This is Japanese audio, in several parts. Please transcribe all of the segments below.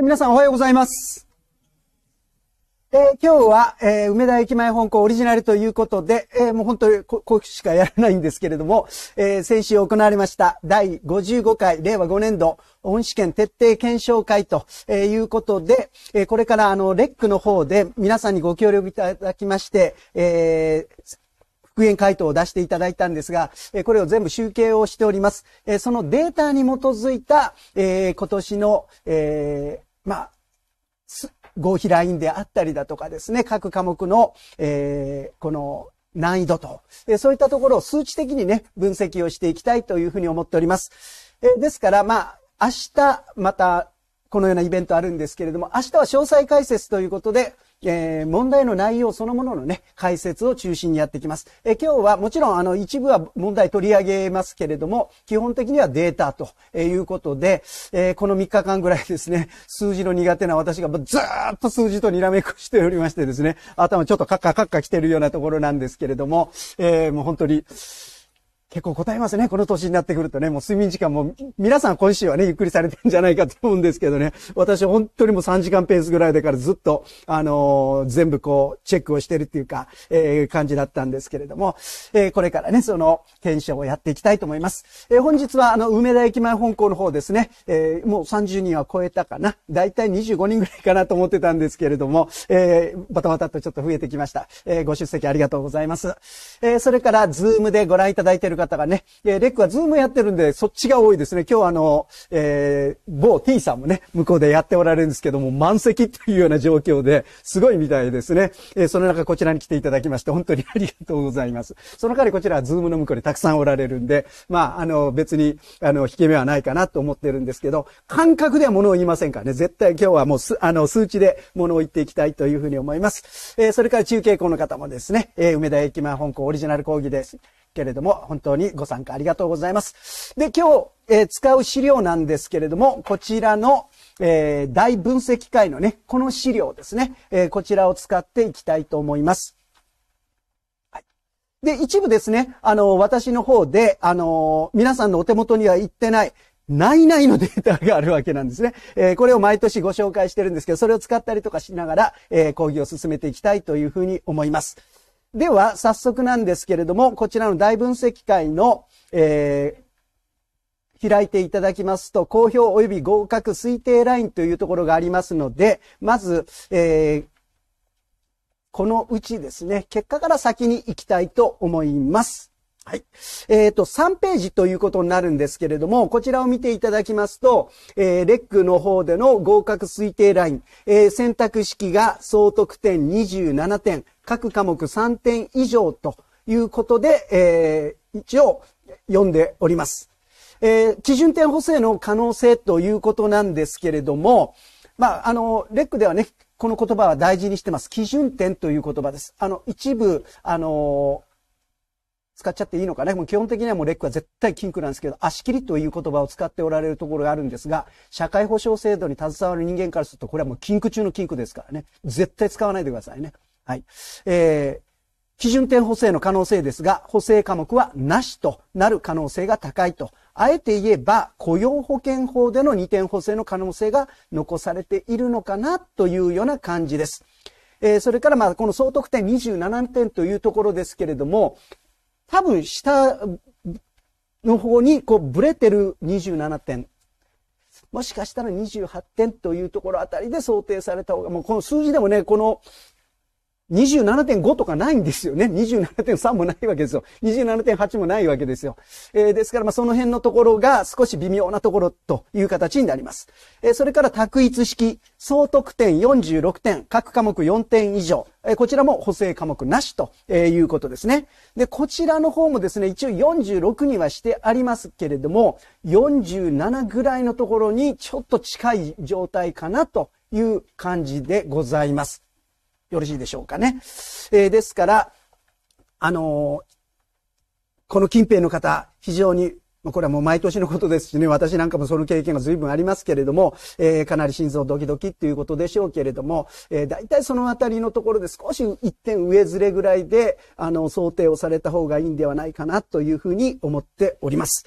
皆さんおはようございます。えー、今日は、えー、梅田駅前本校オリジナルということで、えー、もう本当にここしかやらないんですけれども、え先週行われました第55回令和5年度恩試験徹底検証会と、えいうことで、えこれからあの、レックの方で皆さんにご協力いただきまして、え復元回答を出していただいたんですが、これを全部集計をしております。そのデータに基づいた、今年の、えまあ、合否ラインであったりだとかですね、各科目の、えー、この難易度と、そういったところを数値的にね、分析をしていきたいというふうに思っております。えですから、まあ、明日、また、このようなイベントあるんですけれども、明日は詳細解説ということで、えー、問題の内容そのもののね、解説を中心にやっていきます。えー、今日はもちろんあの一部は問題取り上げますけれども、基本的にはデータということで、えー、この3日間ぐらいですね、数字の苦手な私がずーっと数字とにらめっこしておりましてですね、頭ちょっとカッカカッカ来てるようなところなんですけれども、えもう本当に、結構答えますね。この年になってくるとね、もう睡眠時間も、皆さん今週はね、ゆっくりされてんじゃないかと思うんですけどね。私本当にもう3時間ペースぐらいだからずっと、あのー、全部こう、チェックをしてるっていうか、えー、感じだったんですけれども、えー、これからね、その、検証をやっていきたいと思います。えー、本日は、あの、梅田駅前本校の方ですね、えー、もう30人は超えたかな。だいたい25人ぐらいかなと思ってたんですけれども、えー、バタバタとちょっと増えてきました。えー、ご出席ありがとうございます。えー、それから、ズームでご覧いただいている方、方がね、えー、レックはズームやってるんで、そっちが多いですね。今日あの、えー、某 T さんもね、向こうでやっておられるんですけども、満席というような状況で、すごいみたいですね。えー、その中こちらに来ていただきまして、本当にありがとうございます。その代わりこちらはズームの向こうにたくさんおられるんで、まあ、あの、別に、あの、引け目はないかなと思ってるんですけど、感覚では物を言いませんからね、絶対今日はもうす、あの、数値で物を言っていきたいというふうに思います。えー、それから中継校の方もですね、えー、梅田駅前本校オリジナル講義です。けれども、本当にご参加ありがとうございます。で、今日、えー、使う資料なんですけれども、こちらの、えー、大分析会のね、この資料ですね、えー、こちらを使っていきたいと思います。で、一部ですね、あの、私の方で、あの、皆さんのお手元には行ってない、内々のデータがあるわけなんですね。えー、これを毎年ご紹介してるんですけど、それを使ったりとかしながら、えー、講義を進めていきたいというふうに思います。では、早速なんですけれども、こちらの大分析会の、えー、開いていただきますと、公表及び合格推定ラインというところがありますので、まず、えー、このうちですね、結果から先に行きたいと思います。はい。えっ、ー、と、3ページということになるんですけれども、こちらを見ていただきますと、えー、レックの方での合格推定ライン、えー、選択式が総得点27点、各科目3点以上ということで、えー、一応読んでおります。えー、基準点補正の可能性ということなんですけれども、まあ、あの、レックではね、この言葉は大事にしてます。基準点という言葉です。あの、一部、あの使っちゃっていいのかね。もう基本的にはもうレックは絶対禁句なんですけど、足切りという言葉を使っておられるところがあるんですが、社会保障制度に携わる人間からすると、これはもう禁句中の禁句ですからね。絶対使わないでくださいね。はい。えー、基準点補正の可能性ですが、補正科目はなしとなる可能性が高いと。あえて言えば、雇用保険法での2点補正の可能性が残されているのかなというような感じです。えー、それからまあ、この総得点27点というところですけれども、多分下の方にこうブレてる27点。もしかしたら28点というところあたりで想定された方が、もうこの数字でもね、この27.5とかないんですよね。27.3もないわけですよ。27.8もないわけですよ。えー、ですから、まその辺のところが少し微妙なところという形になります。えー、それから、択一式、総得点46点、各科目4点以上。えー、こちらも補正科目なしということですね。で、こちらの方もですね、一応46にはしてありますけれども、47ぐらいのところにちょっと近い状態かなという感じでございます。よろしいでしょうかね。えー、ですから、あのこの近辺の方、非常にこれはもう毎年のことですしね、私なんかもその経験が随分ありますけれども、えー、かなり心臓ドキドキっていうことでしょうけれども、えー、大体そのあたりのところで少し一点上ずれぐらいで、あの、想定をされた方がいいんではないかなというふうに思っております。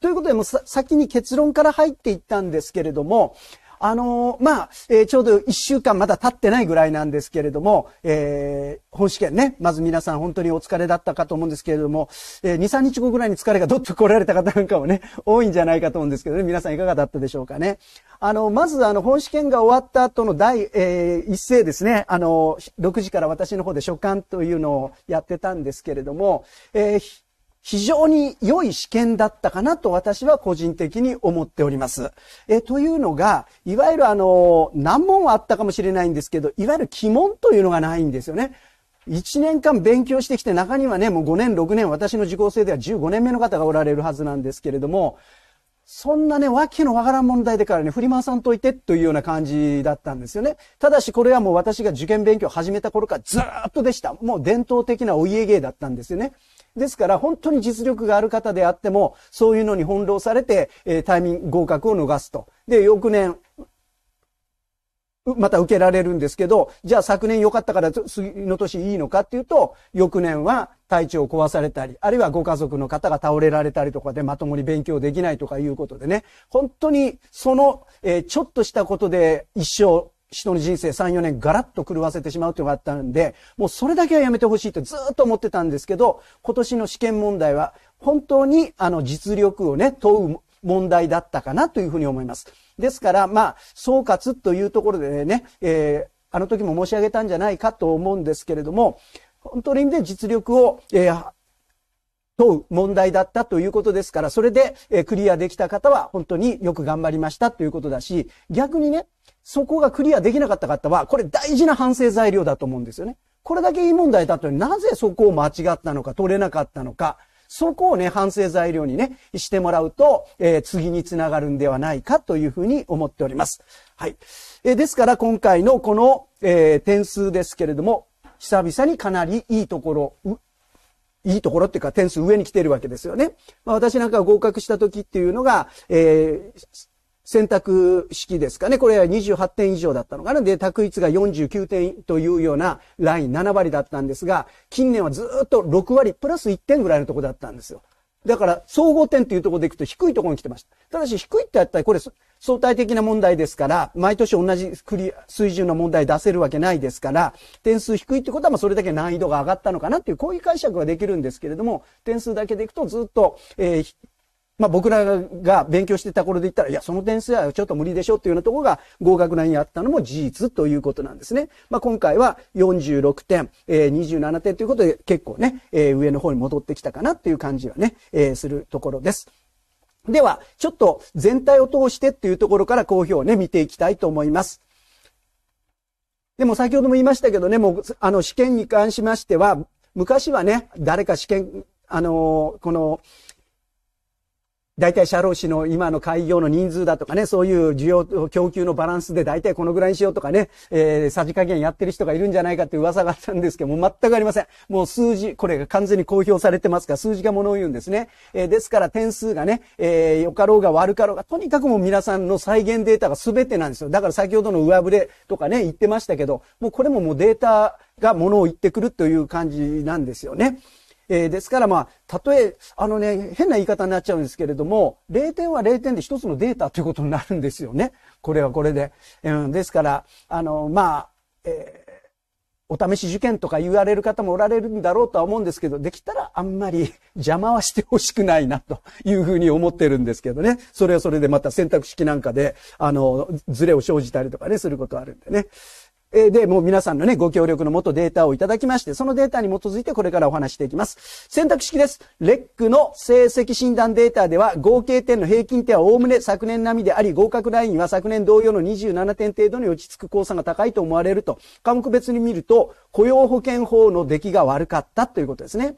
ということで、もう先に結論から入っていったんですけれども、あのー、まあ、えー、ちょうど一週間まだ経ってないぐらいなんですけれども、えー、本試験ね、まず皆さん本当にお疲れだったかと思うんですけれども、えー、2、3日後ぐらいに疲れがどっと来られた方なんかもね、多いんじゃないかと思うんですけどね、皆さんいかがだったでしょうかね。あの、まずあの、本試験が終わった後の第、えー、一斉ですね、あの、6時から私の方で書簡というのをやってたんですけれども、えー非常に良い試験だったかなと私は個人的に思っております。えというのが、いわゆるあの、難問はあったかもしれないんですけど、いわゆる鬼門というのがないんですよね。1年間勉強してきて、中にはね、もう5年、6年、私の受講生では15年目の方がおられるはずなんですけれども、そんなね、わけのわからん問題でからね、振り回さんといてというような感じだったんですよね。ただしこれはもう私が受験勉強を始めた頃からずっとでした。もう伝統的なお家芸だったんですよね。ですから本当に実力がある方であっても、そういうのに翻弄されて、えー、タイミング合格を逃すと。で、翌年、また受けられるんですけど、じゃあ昨年良かったから次の年いいのかっていうと、翌年は体調を壊されたり、あるいはご家族の方が倒れられたりとかでまともに勉強できないとかいうことでね、本当にその、えー、ちょっとしたことで一生人の人生3、4年ガラッと狂わせてしまうというのがあったんで、もうそれだけはやめてほしいとずっと思ってたんですけど、今年の試験問題は本当にあの実力をね、問う問題だったかなというふうに思います。ですから、まあ、総括というところでね、えー、あの時も申し上げたんじゃないかと思うんですけれども、本当の意味で実力を、えー、問う問題だったということですから、それで、えクリアできた方は本当によく頑張りましたということだし、逆にね、そこがクリアできなかった方は、これ大事な反省材料だと思うんですよね。これだけいい問題だったのになぜそこを間違ったのか、取れなかったのか、そこをね、反省材料にね、してもらうと、えー、次につながるんではないかというふうに思っております。はい。えー、ですから今回のこの、えー、点数ですけれども、久々にかなりいいところ、いいところっていうか点数上に来てるわけですよね。まあ、私なんか合格した時っていうのが、えー、選択式ですかね。これは28点以上だったのかな。で、択一が49点というようなライン7割だったんですが、近年はずっと6割プラス1点ぐらいのとこだったんですよ。だから、総合点というところでいくと低いところに来てました。ただし、低いってやったら、これ相対的な問題ですから、毎年同じクリ水準の問題出せるわけないですから、点数低いってことは、それだけ難易度が上がったのかなっていう、こういう解釈ができるんですけれども、点数だけでいくとずっと、えー、まあ僕らが勉強してた頃で言ったら、いや、その点数はちょっと無理でしょっていうようなところが合格内にあったのも事実ということなんですね。まあ今回は46点、えー、27点ということで結構ね、えー、上の方に戻ってきたかなっていう感じはね、えー、するところです。では、ちょっと全体を通してっていうところから公表をね、見ていきたいと思います。でも先ほども言いましたけどね、もう、あの、試験に関しましては、昔はね、誰か試験、あのこの、大体社労士の今の開業の人数だとかね、そういう需要と供給のバランスで大体このぐらいにしようとかね、えー、さじ加減やってる人がいるんじゃないかって噂があったんですけども、全くありません。もう数字、これが完全に公表されてますから、数字が物を言うんですね。えー、ですから点数がね、えー、良かろうが悪かろうが、とにかくもう皆さんの再現データが全てなんですよ。だから先ほどの上振れとかね、言ってましたけど、もうこれももうデータが物を言ってくるという感じなんですよね。えー、ですからまあ、たとえ、あのね、変な言い方になっちゃうんですけれども、0点は0点で一つのデータということになるんですよね。これはこれで。うん、ですから、あの、まあ、えーお試し受験とか言われる方もおられるんだろうとは思うんですけど、できたらあんまり邪魔はしてほしくないなというふうに思ってるんですけどね。それはそれでまた選択式なんかで、あの、ズレを生じたりとかね、することあるんでね。えで、もう皆さんのね、ご協力のもとデータをいただきまして、そのデータに基づいてこれからお話していきます。選択式です。レックの成績診断データでは、合計点の平均点はおおむね昨年並みであり、合格ラインは昨年同様の27点程度に落ち着く交差が高いと思われると、科目別に見ると、雇用保険法の出来が悪かったということですね。